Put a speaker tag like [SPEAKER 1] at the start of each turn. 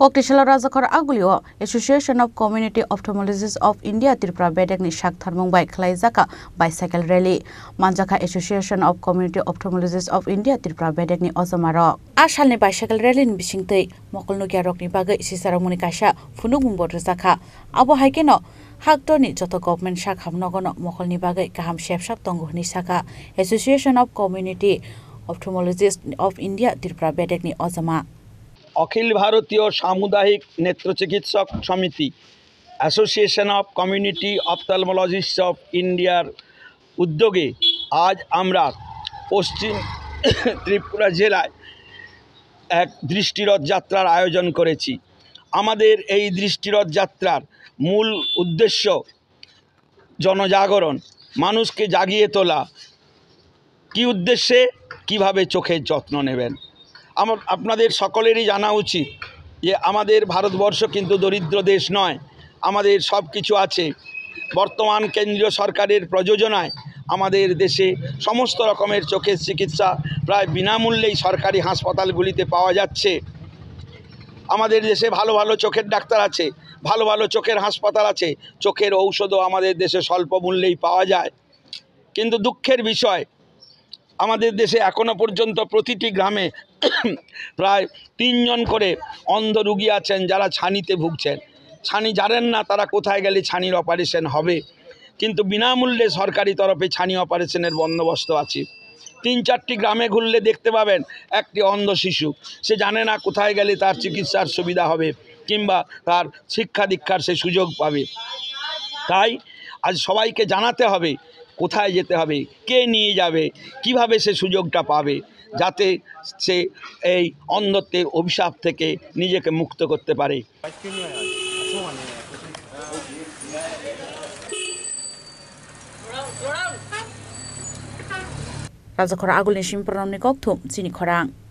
[SPEAKER 1] કોકટેશલા રાજાખર આંગુલીઓ association of community ophthalmologists of India Tripura બેડેક ની શાક થર્મંગ બાઇક ખલાઈજાકા બાઇસાઇકેલ રેલી માનજાખા association of community ophthalmologists of India Tripura બેડેક ની અજમાર આ સાલની બાઇસાઇકેલ રેલી ની બિસિંગતઈ મકલનુગિયા રોગની બાગે ઇસિસારમુની કાશા ફુનુગ મુંબોર રાજાખા আবো হাইকেন হাকটনি যত গভর্নমেন্ট শাখাম নগন মকলনি বাগে কাহাম সেবসাব তঙ্গহনি শাখা association of community ophthalmologist of India Tripura বেডেকনি অজামা
[SPEAKER 2] অখিল ভারতীয় সামুদায়িক নেত্রচিকিৎসক সমিতি association of community ophthalmologist of ইন্ডিয়ার উদ্যোগে আজ আমরা পশ্চিম ত্রিপুরা জেলায় এক দৃষ্টিরথ যাত্রার আয়োজন করেছি আমাদের এই দৃষ্টিরথ যাত্রার মূল উদ্দেশ্য জনজাগরণ মানুষকে জাগিয়ে তোলা কি উদ্দেশ্যে কিভাবে চোখের যত্ন নেবেন আমার আপনাদের সকলেরই জানা উচিত যে আমাদের ভারতবর্ষ কিন্তু দরিদ্র দেশ নয় আমাদের সব কিছু আছে বর্তমান কেন্দ্রীয় সরকারের প্রযোজনায় আমাদের দেশে সমস্ত রকমের চোখের চিকিৎসা প্রায় বিনামূল্যেই সরকারি হাসপাতালগুলিতে পাওয়া যাচ্ছে আমাদের দেশে ভালো ভালো চোখের ডাক্তার আছে ভালো ভালো চোখের হাসপাতাল আছে চোখের ঔষধও আমাদের দেশে স্বল্প মূল্যেই পাওয়া যায় কিন্তু দুঃখের বিষয় আমাদের দেশে এখনও পর্যন্ত প্রতিটি গ্রামে প্রায় তিনজন করে অন্ধ রুগী আছেন যারা ছানিতে ভুগছেন ছানি জানেন না তারা কোথায় গেলে ছানির অপারেশন হবে কিন্তু বিনামূল্যে সরকারি তরফে ছানি অপারেশনের বন্দোবস্ত আছে তিন চারটি গ্রামে ঘুরলে দেখতে পাবেন একটি অন্ধ শিশু সে জানে না কোথায় গেলে তার চিকিৎসার সুবিধা হবে কিংবা তার শিক্ষা দীক্ষার সে সুযোগ পাবে তাই আজ সবাইকে জানাতে হবে কোথায় যেতে হবে কে নিয়ে যাবে কিভাবে সে সুযোগটা পাবে যাতে সে এই অন্ধত্বের অভিশাপ থেকে নিজেকে মুক্ত করতে পারে
[SPEAKER 1] राजा আগুলের आगुलनिसिम प्रणाम চিনি খরাং